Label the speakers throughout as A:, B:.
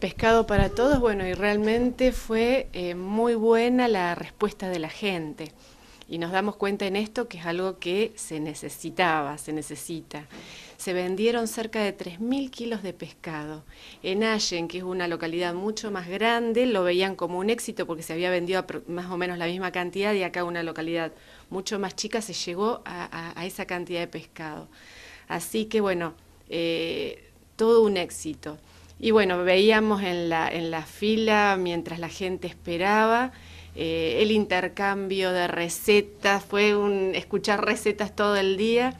A: Pescado para Todos, bueno, y realmente fue eh, muy buena la respuesta de la gente. Y nos damos cuenta en esto que es algo que se necesitaba, se necesita. Se vendieron cerca de 3.000 kilos de pescado. En Allen, que es una localidad mucho más grande, lo veían como un éxito porque se había vendido más o menos la misma cantidad y acá una localidad mucho más chica se llegó a, esa cantidad de pescado. Así que bueno, eh, todo un éxito. Y bueno, veíamos en la, en la fila, mientras la gente esperaba, eh, el intercambio de recetas, fue un escuchar recetas todo el día.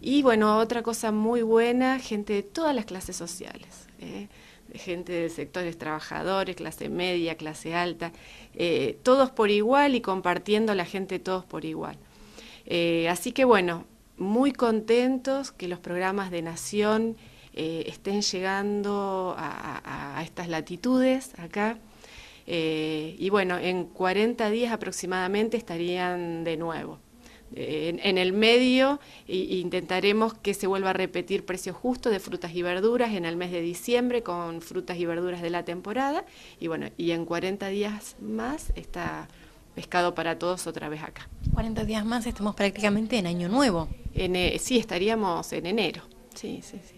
A: Y bueno, otra cosa muy buena, gente de todas las clases sociales, eh, gente de sectores trabajadores, clase media, clase alta, eh, todos por igual y compartiendo la gente todos por igual. así que bueno, muy contentos que los programas de Nación eh, estén llegando a, estas latitudes acá. Eh, y bueno, en 40 días aproximadamente estarían de nuevo. Eh, en, el medio intentaremos que se vuelva a repetir precios justos de frutas y verduras en el mes de diciembre con frutas y verduras de la temporada. Y bueno, y en 40 días más está pescado para todos otra vez acá.
B: 40 días más estamos prácticamente en año nuevo. sí, estaríamos en enero. Sí, sí, sí.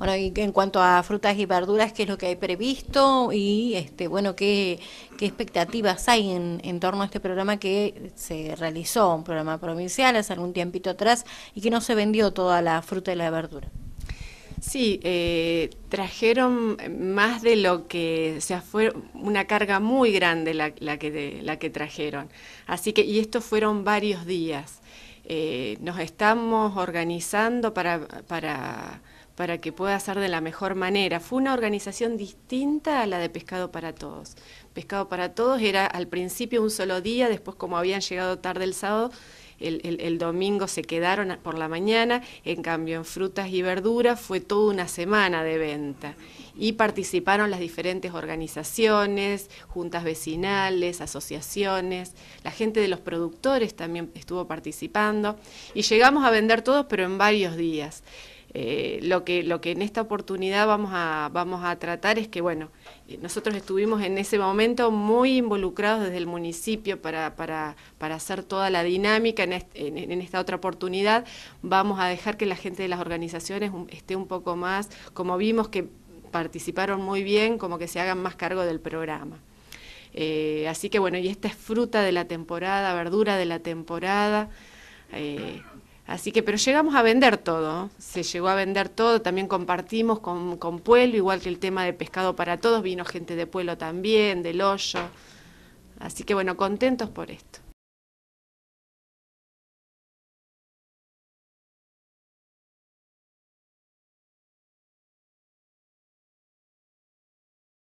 B: Bueno, y en cuanto a frutas y verduras, ¿qué es lo que hay previsto? Y este, bueno, ¿qué, expectativas hay en, torno a este programa que se realizó, un programa provincial hace algún tiempito atrás, y que no se vendió toda la fruta y la verdura? Sí, eh, trajeron
A: más de lo que, o sea, fue una carga muy grande la, que, la que trajeron. Así que, y estos fueron varios días. Eh, nos estamos organizando para, para, para que pueda ser de la mejor manera. Fue una organización distinta a la de Pescado para Todos. Pescado para Todos era al principio un solo día, después como habían llegado tarde el sábado, el, domingo se quedaron por la mañana, en cambio en frutas y verduras fue toda una semana de venta y participaron las diferentes organizaciones, juntas vecinales, asociaciones, la gente de los productores también estuvo participando y llegamos a vender todos pero en varios días. Eh, lo, que, lo que en esta oportunidad vamos a, vamos a tratar es que, bueno, eh, nosotros estuvimos en ese momento muy involucrados desde el municipio para, para, hacer toda la dinámica en, esta otra oportunidad. Vamos a dejar que la gente de las organizaciones esté un poco más, como vimos que participaron muy bien, como que se hagan más cargo del programa. Eh, así que bueno, y esta es fruta de la temporada, verdura de la temporada. Así que, pero llegamos a vender todo, se llegó a vender todo, también compartimos con, Pueblo, igual que el tema de pescado para todos, vino gente de Pueblo también, del hoyo. Así que bueno, contentos por esto.